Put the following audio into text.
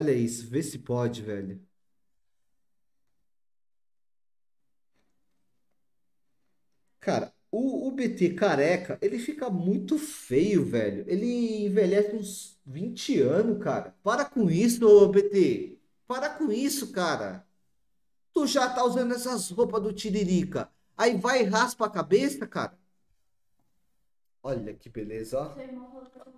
Olha isso, vê se pode, velho. Cara, o, o BT careca, ele fica muito feio, velho. Ele envelhece uns 20 anos, cara. Para com isso, ô BT. Para com isso, cara. Tu já tá usando essas roupas do Tiririca. Aí vai e raspa a cabeça, cara. Olha que beleza, ó. É